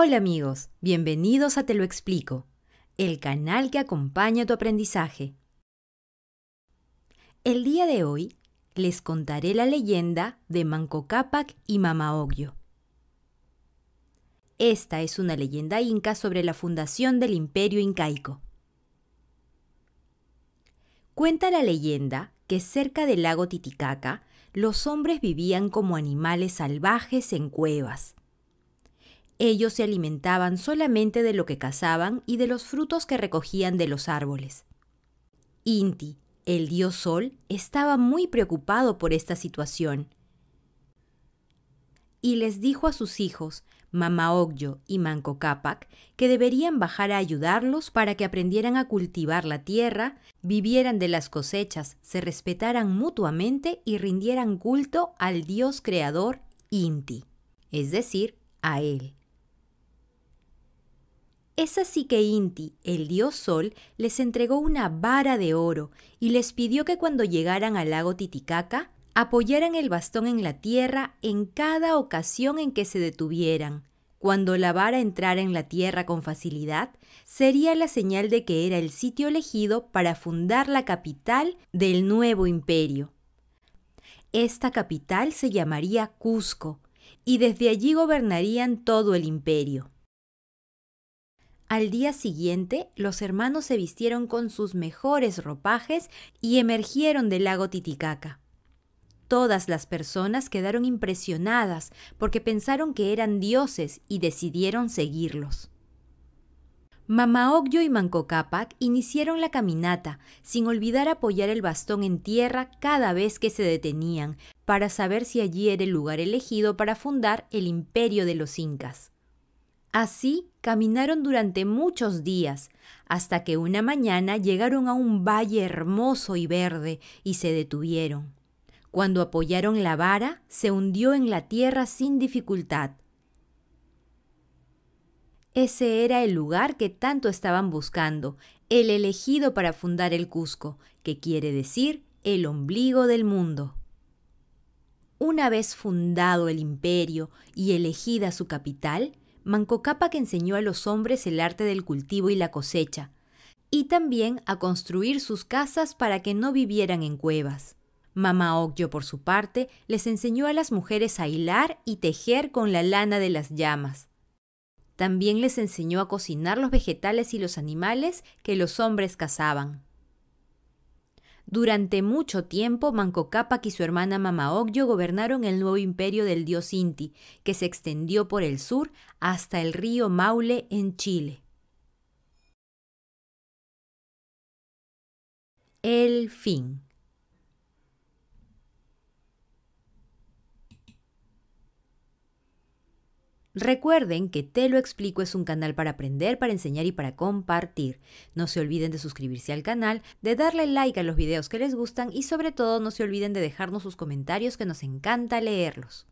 Hola amigos, bienvenidos a Te lo explico, el canal que acompaña tu aprendizaje. El día de hoy les contaré la leyenda de Manco Cápac y Mamaogyo. Esta es una leyenda inca sobre la fundación del imperio incaico. Cuenta la leyenda que cerca del lago Titicaca los hombres vivían como animales salvajes en cuevas ellos se alimentaban solamente de lo que cazaban y de los frutos que recogían de los árboles. Inti, el dios Sol, estaba muy preocupado por esta situación. Y les dijo a sus hijos, Mama Mamaogyo y Manco Cápac, que deberían bajar a ayudarlos para que aprendieran a cultivar la tierra, vivieran de las cosechas, se respetaran mutuamente y rindieran culto al dios creador Inti, es decir, a él. Es así que Inti, el dios Sol, les entregó una vara de oro y les pidió que cuando llegaran al lago Titicaca, apoyaran el bastón en la tierra en cada ocasión en que se detuvieran. Cuando la vara entrara en la tierra con facilidad, sería la señal de que era el sitio elegido para fundar la capital del nuevo imperio. Esta capital se llamaría Cusco, y desde allí gobernarían todo el imperio. Al día siguiente, los hermanos se vistieron con sus mejores ropajes y emergieron del lago Titicaca. Todas las personas quedaron impresionadas porque pensaron que eran dioses y decidieron seguirlos. Mamaogyo y Manco Cápac iniciaron la caminata, sin olvidar apoyar el bastón en tierra cada vez que se detenían, para saber si allí era el lugar elegido para fundar el imperio de los incas. Así caminaron durante muchos días, hasta que una mañana llegaron a un valle hermoso y verde y se detuvieron. Cuando apoyaron la vara, se hundió en la tierra sin dificultad. Ese era el lugar que tanto estaban buscando, el elegido para fundar el Cusco, que quiere decir el ombligo del mundo. Una vez fundado el imperio y elegida su capital, Mancocapa que enseñó a los hombres el arte del cultivo y la cosecha, y también a construir sus casas para que no vivieran en cuevas. Mama Ocllo, por su parte, les enseñó a las mujeres a hilar y tejer con la lana de las llamas. También les enseñó a cocinar los vegetales y los animales que los hombres cazaban. Durante mucho tiempo, Manco Cápac y su hermana Mama Ocllo gobernaron el nuevo imperio del dios Inti, que se extendió por el sur hasta el río Maule en Chile. El fin. Recuerden que Te lo explico es un canal para aprender, para enseñar y para compartir. No se olviden de suscribirse al canal, de darle like a los videos que les gustan y sobre todo no se olviden de dejarnos sus comentarios que nos encanta leerlos.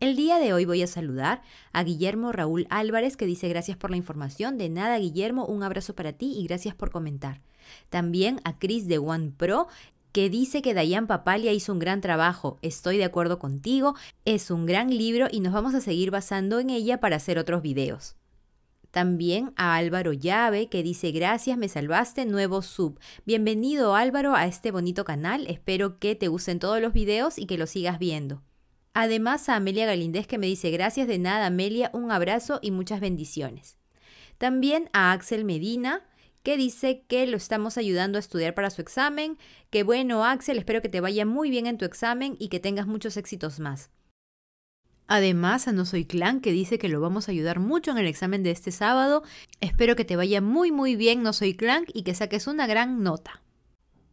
El día de hoy voy a saludar a Guillermo Raúl Álvarez que dice gracias por la información. De nada, Guillermo, un abrazo para ti y gracias por comentar. También a Chris de One Pro que dice que Dayan Papalia hizo un gran trabajo. Estoy de acuerdo contigo, es un gran libro y nos vamos a seguir basando en ella para hacer otros videos. También a Álvaro Llave que dice gracias, me salvaste, nuevo sub. Bienvenido Álvaro a este bonito canal, espero que te gusten todos los videos y que los sigas viendo. Además a Amelia Galindez, que me dice gracias de nada Amelia, un abrazo y muchas bendiciones. También a Axel Medina, que dice que lo estamos ayudando a estudiar para su examen, que bueno Axel, espero que te vaya muy bien en tu examen y que tengas muchos éxitos más. Además, a No Soy Clan, que dice que lo vamos a ayudar mucho en el examen de este sábado. Espero que te vaya muy muy bien, No Soy Clan, y que saques una gran nota.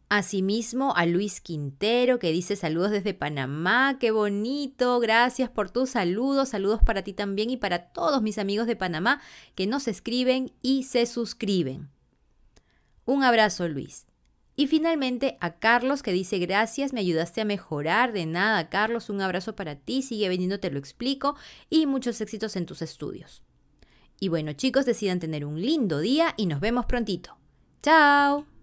Asimismo, a Luis Quintero, que dice saludos desde Panamá, qué bonito, gracias por tus saludos, saludos para ti también y para todos mis amigos de Panamá que nos escriben y se suscriben. Un abrazo Luis. Y finalmente a Carlos que dice gracias, me ayudaste a mejorar, de nada Carlos, un abrazo para ti, sigue veniendo, te lo explico y muchos éxitos en tus estudios. Y bueno chicos, decidan tener un lindo día y nos vemos prontito. ¡Chao!